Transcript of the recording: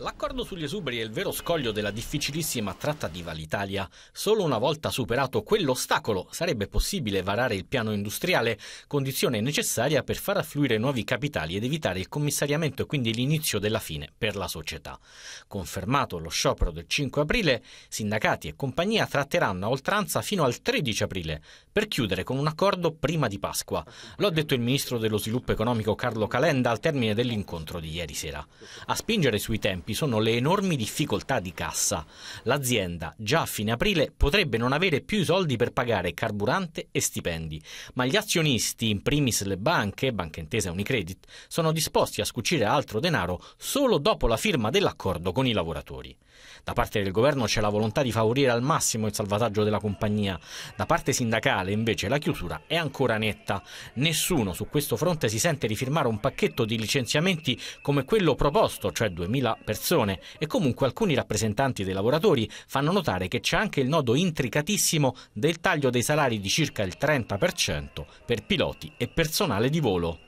L'accordo sugli esuberi è il vero scoglio della difficilissima tratta di Valitalia. Solo una volta superato quell'ostacolo sarebbe possibile varare il piano industriale, condizione necessaria per far affluire nuovi capitali ed evitare il commissariamento e quindi l'inizio della fine per la società. Confermato lo sciopero del 5 aprile, sindacati e compagnia tratteranno a oltranza fino al 13 aprile, per chiudere con un accordo prima di Pasqua. Lo detto il ministro dello sviluppo economico Carlo Calenda al termine dell'incontro di ieri sera. A spingere sui tempi tempi sono le enormi difficoltà di cassa. L'azienda già a fine aprile potrebbe non avere più i soldi per pagare carburante e stipendi, ma gli azionisti, in primis le banche, Banca Intesa e Unicredit, sono disposti a scucire altro denaro solo dopo la firma dell'accordo con i lavoratori. Da parte del governo c'è la volontà di favorire al massimo il salvataggio della compagnia, da parte sindacale invece la chiusura è ancora netta. Nessuno su questo fronte si sente rifirmare un pacchetto di licenziamenti come quello proposto, cioè 2000 persone persone e comunque alcuni rappresentanti dei lavoratori fanno notare che c'è anche il nodo intricatissimo del taglio dei salari di circa il 30% per piloti e personale di volo.